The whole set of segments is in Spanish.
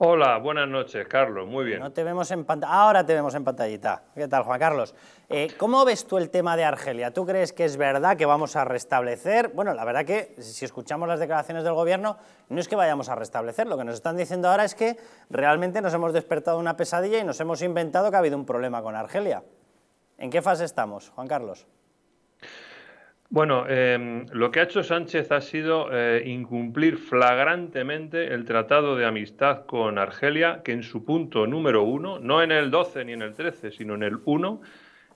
Hola, buenas noches, Carlos. Muy bien. No te vemos en Ahora te vemos en pantallita. ¿Qué tal, Juan Carlos? Eh, ¿Cómo ves tú el tema de Argelia? ¿Tú crees que es verdad que vamos a restablecer? Bueno, la verdad que si escuchamos las declaraciones del gobierno, no es que vayamos a restablecer. Lo que nos están diciendo ahora es que realmente nos hemos despertado una pesadilla y nos hemos inventado que ha habido un problema con Argelia. ¿En qué fase estamos, Juan Carlos? Bueno, em, lo que ha hecho Sánchez ha sido eh, incumplir flagrantemente el tratado de amistad con Argelia, que en su punto número uno, no en el 12 ni en el 13, sino en el 1,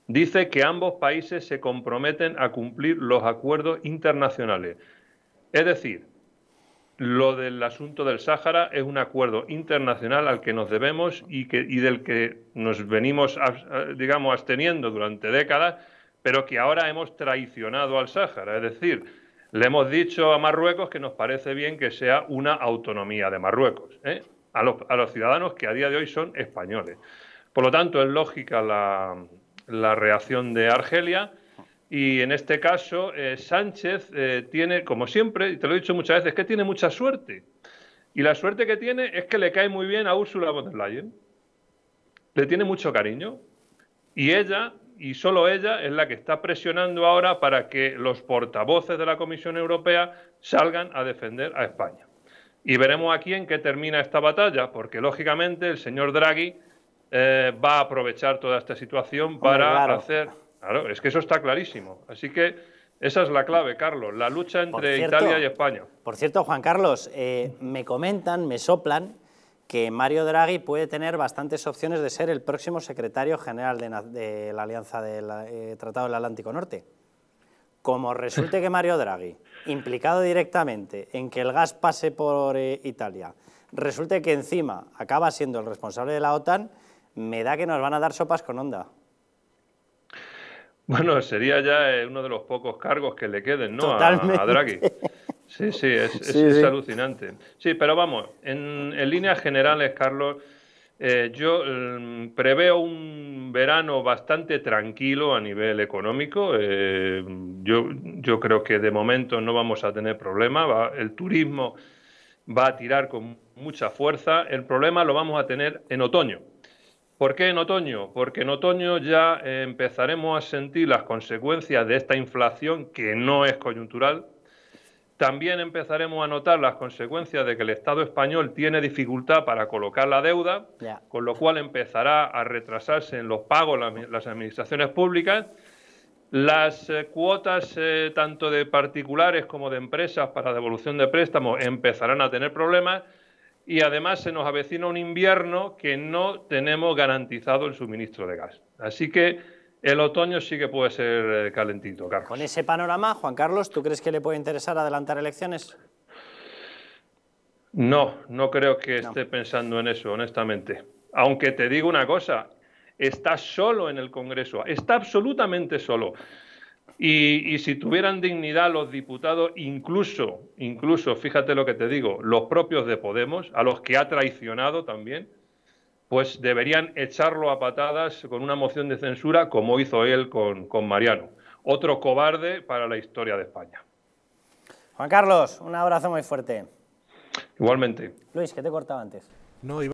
dice que ambos países se comprometen a cumplir los acuerdos internacionales. Es decir, lo del asunto del Sáhara es un acuerdo internacional al que nos debemos y, y del que nos venimos, digamos, absteniendo durante décadas pero que ahora hemos traicionado al Sáhara. Es decir, le hemos dicho a Marruecos que nos parece bien que sea una autonomía de Marruecos, ¿eh? a, los, ciudadanos que a día de hoy son españoles. Por lo tanto, es lógica la, reacción de Argelia. Y en este caso, eh, Sánchez eh, tiene, como siempre, y te lo he dicho muchas veces, que tiene mucha suerte. Y la suerte que tiene es que le cae muy bien a Úrsula von der Leyen. Le tiene mucho cariño. Y ella y solo ella es la que está presionando ahora para que los portavoces de la Comisión Europea salgan a defender a España. Y veremos aquí en qué termina esta batalla, porque lógicamente el señor Draghi eh, va a aprovechar toda esta situación para hacer. Claro, es que eso está clarísimo. Así que esa es la clave, Carlos, la lucha entre Italia y España. Por cierto, Juan Carlos, eh, me comentan, me soplan que Mario Draghi puede tener bastantes opciones de ser el próximo secretario general de, la Alianza del eh, Tratado del Atlántico Norte. Como resulte que Mario Draghi, implicado directamente en que el gas pase por eh, Italia, resulte que encima acaba siendo el responsable de la OTAN, me da que nos van a dar sopas con onda. Bueno, sería ya eh, uno de los pocos cargos que le queden, ¿no? a Draghi. Sí, sí, es, alucinante. Sí, pero vamos, en, líneas generales, Carlos, eh, yo mm, preveo un verano bastante tranquilo a nivel económico. Eh, yo, yo creo que de momento no vamos a tener problema. el turismo va a tirar con mucha fuerza. El problema lo vamos a tener en otoño. ¿Por qué en otoño? Porque en otoño ya eh, empezaremos a sentir las consecuencias de esta inflación que no es coyuntural, también empezaremos a notar las consecuencias de que el Estado español tiene dificultad para colocar la deuda, con lo cual empezará a retrasarse en los pagos las, administraciones públicas. Las eh, cuotas eh, tanto de particulares como de empresas para devolución de préstamos empezarán a tener problemas y además se nos avecina un invierno que no tenemos garantizado el suministro de gas. Así que el otoño sí que puede ser eh, calentito, Carlos. Con ese panorama, Juan Carlos, ¿tú crees que le puede interesar adelantar elecciones? No, no creo que esté pensando en eso, honestamente. Aunque te digo una cosa, está solo en el Congreso, está absolutamente solo. Y, si tuvieran dignidad los diputados, incluso, incluso, fíjate lo que te digo, los propios de Podemos, a los que ha traicionado también, pues deberían echarlo a patadas con una moción de censura como hizo él con, con Mariano. Otro cobarde para la historia de España. Juan Carlos, un abrazo muy fuerte. Igualmente. Luis, que te cortaba antes. No,